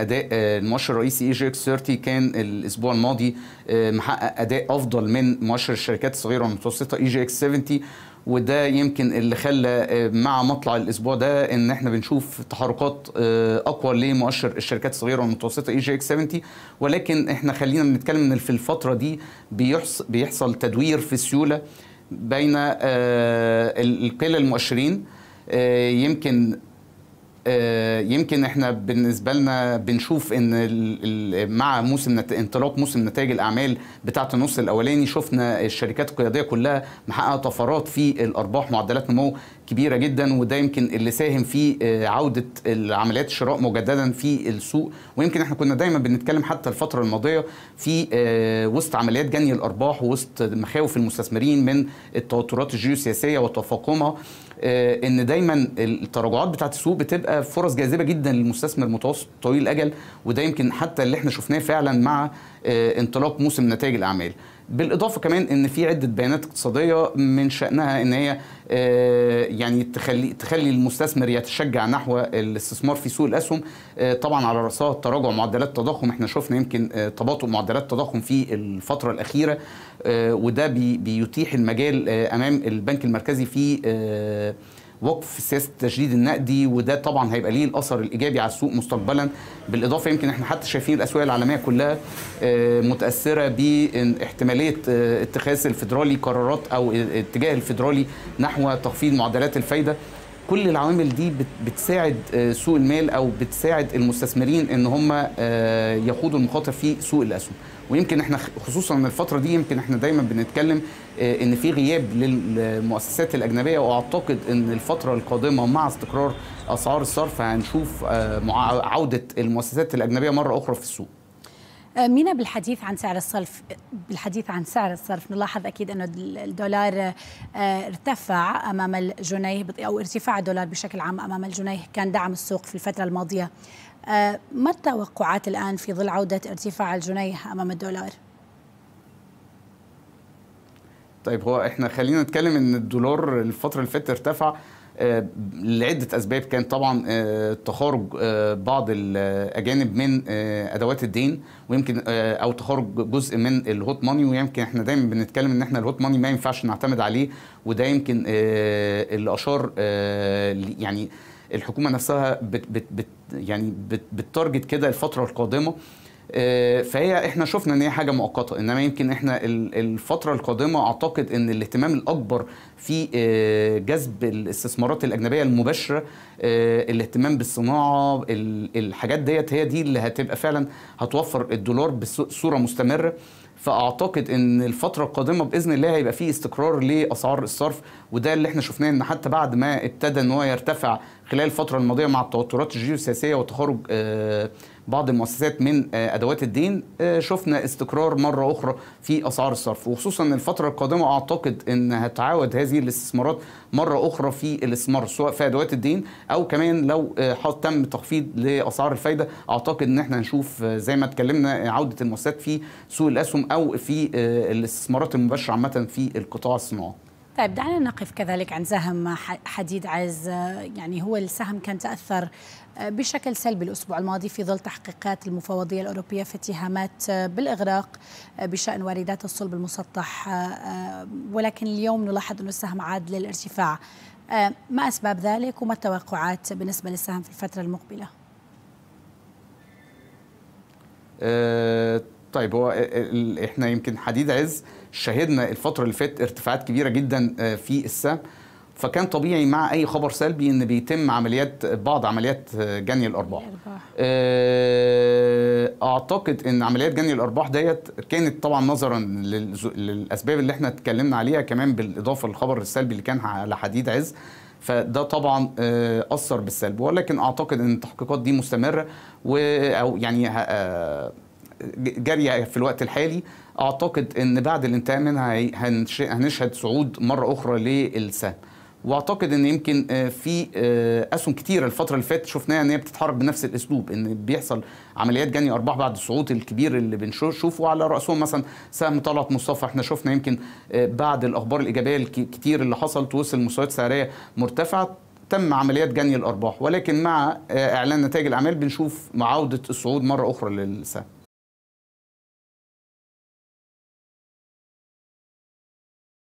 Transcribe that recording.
اداء آه، المؤشر الرئيسي اي جي اكس 30 كان الاسبوع الماضي آه، محقق اداء افضل من مؤشر الشركات الصغيره والمتوسطه اي جي اكس 70 وده يمكن اللي خلى آه، مع مطلع الاسبوع ده ان احنا بنشوف تحركات اقوى لمؤشر الشركات الصغيره والمتوسطه اي جي اكس 70 ولكن احنا خلينا بنتكلم ان في الفتره دي بيحصل تدوير في السيوله بين كلا المؤشرين يمكن آه، يمكن احنا بالنسبه لنا بنشوف ان مع موسم انطلاق موسم نتائج الاعمال بتاعه النص الاولاني شفنا الشركات القياديه كلها محققه طفرات في الارباح معدلات نمو كبيره جدا وده يمكن اللي ساهم في آه، عوده عمليات الشراء مجددا في السوق ويمكن احنا كنا دايما بنتكلم حتى الفتره الماضيه في آه، وسط عمليات جني الارباح ووسط مخاوف المستثمرين من التوترات الجيوسياسيه وتفاقمها آه، ان دايما التراجعات بتاعت السوق بتبقى فرص جاذبه جدا للمستثمر المتوسط طويل الاجل وده يمكن حتى اللي احنا شفناه فعلا مع آه، انطلاق موسم نتائج الاعمال بالاضافه كمان ان في عده بيانات اقتصاديه من شانها ان هي آه، يعني تخلي تخلي المستثمر يتشجع نحو الاستثمار في سوق الاسهم آه، طبعا على راسها تراجع معدلات التضخم احنا شفنا يمكن آه، تباطؤ معدلات التضخم في الفتره الاخيره وده بيتيح المجال امام البنك المركزي في وقف سياسه التجديد النقدي وده طبعا هيبقى ليه الاثر الايجابي على السوق مستقبلا بالاضافه يمكن احنا حتى شايفين الاسواق العالميه كلها آه، متاثره باحتماليه آه، اتخاذ الفيدرالي قرارات او اتجاه الفيدرالي نحو تخفيض معدلات الفايده كل العوامل دي بتساعد آه، سوق المال او بتساعد المستثمرين ان هم آه، يخوضوا المخاطر في سوق الاسهم ويمكن احنا خصوصا الفتره دي يمكن احنا دايما بنتكلم آه، ان في غياب للمؤسسات الاجنبيه واعتقد ان الفتره القادمه مع استقرار اسعار الصرف هنشوف عوده المؤسسات الاجنبيه مره اخرى في السوق آه، مينا بالحديث عن سعر الصرف بالحديث عن سعر الصرف نلاحظ اكيد انه الدولار آه، ارتفع امام الجنيه او ارتفاع الدولار بشكل عام امام الجنيه كان دعم السوق في الفتره الماضيه آه، ما التوقعات الان في ظل عوده ارتفاع الجنيه امام الدولار؟ طيب هو احنا خلينا نتكلم ان الدولار الفتره اللي فاتت ارتفع آه، لعدة أسباب كان طبعا آه، تخارج آه، بعض الأجانب من أدوات الدين ويمكن أو تخارج جزء من الهوت ماني ويمكن احنا دايما بنتكلم إن احنا الهوت ماني ما ينفعش نعتمد عليه وده يمكن اللي أشار يعني الحكومة نفسها بت بت بت يعني بتارجت كده الفترة القادمة آه، فهي احنا شفنا ان هي حاجه مؤقته انما يمكن احنا الفتره القادمه اعتقد ان الاهتمام الاكبر في آه، جذب الاستثمارات الاجنبيه المباشره آه، الاهتمام بالصناعه الحاجات ديت هي دي اللي هتبقى فعلا هتوفر الدولار بصوره مستمره فاعتقد ان الفتره القادمه باذن الله هيبقى في استقرار لاسعار الصرف وده اللي احنا شفناه ان حتى بعد ما ابتدى ان هو يرتفع خلال الفتره الماضيه مع التوترات الجيوسياسيه وتخرج آه، بعض المؤسسات من آه، ادوات الدين آه، شفنا استقرار مره اخرى في اسعار الصرف وخصوصا الفتره القادمه اعتقد ان هتعاود هذه الاستثمارات مره اخرى في الاستثمار سواء في ادوات الدين او كمان لو تم تخفيض لاسعار الفايده اعتقد ان احنا هنشوف زي ما اتكلمنا عوده المؤسسات في سوق الاسهم او في آه، الاستثمارات المباشره عامه في القطاع الصناعي طيب دعنا نقف كذلك عند سهم حديد عز آه، يعني هو السهم كان تأثر آه، بشكل سلبي الأسبوع الماضي في ظل تحقيقات المفوضية الأوروبية في اتهامات بالإغراق بشأن واردات الصلب المسطح ولكن اليوم نلاحظ أن السهم عاد للارتفاع ما أسباب ذلك وما التوقعات بالنسبة للسهم في الفترة المقبلة؟ أه طيب هو احنا يمكن حديد عز شهدنا الفتره اللي فاتت ارتفاعات كبيره جدا آه، في السهم فكان طبيعي مع اي خبر سلبي ان بيتم عمليات بعض عمليات آه، جني الارباح آه، اعتقد ان عمليات جني الارباح ديت كانت طبعا نظرا للاسباب اللي احنا اتكلمنا عليها كمان بالاضافه للخبر السلبي اللي كان على حديد عز فده طبعا اثر بالسلب ولكن اعتقد ان التحقيقات دي مستمره و او يعني جاريه في الوقت الحالي اعتقد ان بعد الانتهاء منها هنشهد صعود مره اخرى للسهم واعتقد ان يمكن آه، في آه، اسهم كتير الفتره اللي فاتت شفناها ان هي بتتحرك بنفس الاسلوب ان بيحصل عمليات جني ارباح بعد الصعود الكبير اللي بنشوفه على راسهم مثلا سهم طلعت مصطفى احنا شفنا يمكن آه، بعد الاخبار الايجابيه الكتير اللي حصلت وصل مستويات سعريه مرتفعه تم عمليات جني الارباح ولكن مع اعلان نتائج الاعمال بنشوف معاوده الصعود مره اخرى للسهم